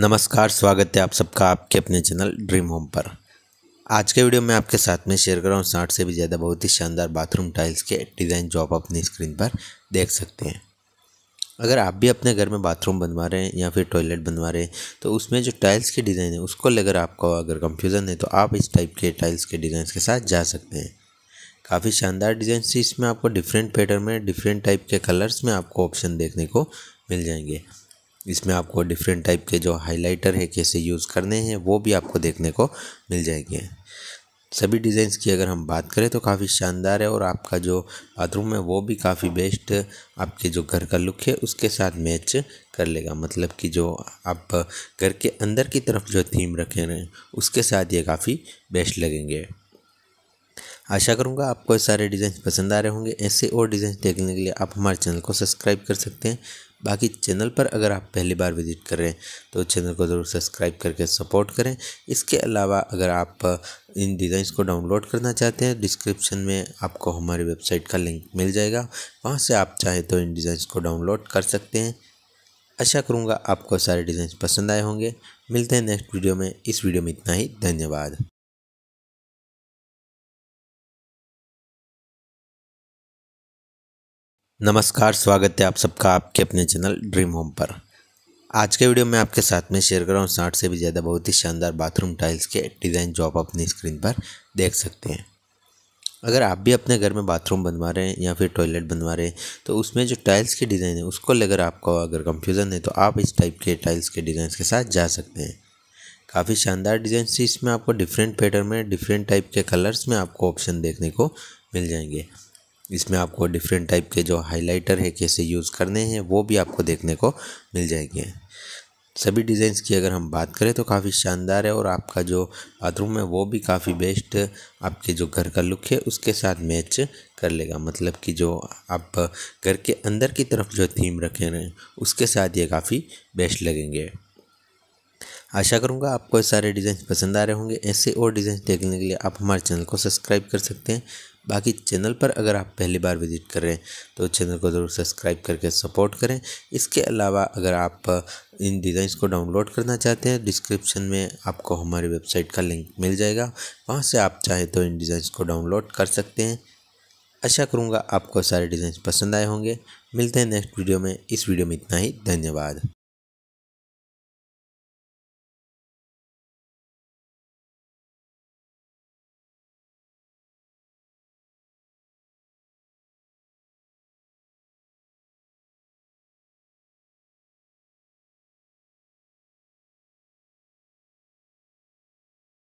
नमस्कार स्वागत है आप सबका आपके अपने चैनल ड्रीम होम पर आज के वीडियो में आपके साथ में शेयर कर रहा हूँ साठ से भी ज़्यादा बहुत ही शानदार बाथरूम टाइल्स के डिज़ाइन जो आप अपनी स्क्रीन पर देख सकते हैं अगर आप भी अपने घर में बाथरूम बनवा रहे हैं या फिर टॉयलेट बनवा रहे हैं तो उसमें जो टाइल्स के डिज़ाइन है उसको लेकर आपको अगर कंफ्यूजन है तो आप इस टाइप के टाइल्स के डिज़ाइन के साथ जा सकते हैं काफ़ी शानदार डिज़ाइन से इसमें आपको डिफरेंट पैटर्न में डिफरेंट टाइप के कलर्स में आपको ऑप्शन देखने को मिल जाएंगे इसमें आपको डिफरेंट टाइप के जो हाइलाइटर है कैसे यूज़ करने हैं वो भी आपको देखने को मिल जाएंगे सभी डिज़ाइंस की अगर हम बात करें तो काफ़ी शानदार है और आपका जो बाथरूम है वो भी काफ़ी बेस्ट आपके जो घर का लुक है उसके साथ मैच कर लेगा मतलब कि जो आप घर के अंदर की तरफ जो थीम रखे रहे उसके साथ ये काफ़ी बेस्ट लगेंगे आशा करूँगा आपको ये सारे डिज़ाइन पसंद आ रहे होंगे ऐसे और डिज़ाइन देखने के लिए आप हमारे चैनल को सब्सक्राइब कर सकते हैं बाकी चैनल पर अगर आप पहली बार विजिट कर रहे हैं तो चैनल को ज़रूर सब्सक्राइब करके सपोर्ट करें इसके अलावा अगर आप इन डिज़ाइंस को डाउनलोड करना चाहते हैं डिस्क्रिप्शन में आपको हमारी वेबसाइट का लिंक मिल जाएगा वहाँ से आप चाहें तो इन डिज़ाइंस को डाउनलोड कर सकते हैं आशा करूँगा आपको सारे डिज़ाइन पसंद आए होंगे मिलते हैं नेक्स्ट वीडियो में इस वीडियो में इतना ही धन्यवाद नमस्कार स्वागत है आप सबका आपके अपने चैनल ड्रीम होम पर आज के वीडियो में आपके साथ में शेयर कर रहा हूँ साठ से भी ज़्यादा बहुत ही शानदार बाथरूम टाइल्स के डिज़ाइन जो आप अपनी स्क्रीन पर देख सकते हैं अगर आप भी अपने घर में बाथरूम बनवा रहे हैं या फिर टॉयलेट बनवा रहे हैं तो उसमें जो टाइल्स के डिज़ाइन है उसको लेकर आपको अगर कंफ्यूजन है तो आप इस टाइप के टाइल्स के डिज़ाइन के साथ जा सकते हैं काफ़ी शानदार डिज़ाइन इसमें आपको डिफरेंट पैटर्न में डिफरेंट टाइप के कलर्स में आपको ऑप्शन देखने को मिल जाएंगे इसमें आपको डिफरेंट टाइप के जो हाइलाइटर है कैसे यूज़ करने हैं वो भी आपको देखने को मिल जाएंगे सभी डिज़ाइंस की अगर हम बात करें तो काफ़ी शानदार है और आपका जो बाथरूम है वो भी काफ़ी बेस्ट आपके जो घर का लुक है उसके साथ मैच कर लेगा मतलब कि जो आप घर के अंदर की तरफ जो थीम रखे हैं उसके साथ ये काफ़ी बेस्ट लगेंगे आशा करूँगा आपको सारे डिज़ाइन पसंद आ रहे होंगे ऐसे और डिज़ाइन देखने के लिए आप हमारे चैनल को सब्सक्राइब कर सकते हैं बाकी चैनल पर अगर आप पहली बार विजिट कर रहे हैं तो चैनल को ज़रूर सब्सक्राइब करके सपोर्ट करें इसके अलावा अगर आप इन डिज़ाइंस को डाउनलोड करना चाहते हैं डिस्क्रिप्शन में आपको हमारी वेबसाइट का लिंक मिल जाएगा वहाँ से आप चाहें तो इन डिज़ाइंस को डाउनलोड कर सकते हैं आशा करूँगा आपको सारे डिज़ाइन पसंद आए होंगे मिलते हैं नेक्स्ट वीडियो में इस वीडियो में इतना ही धन्यवाद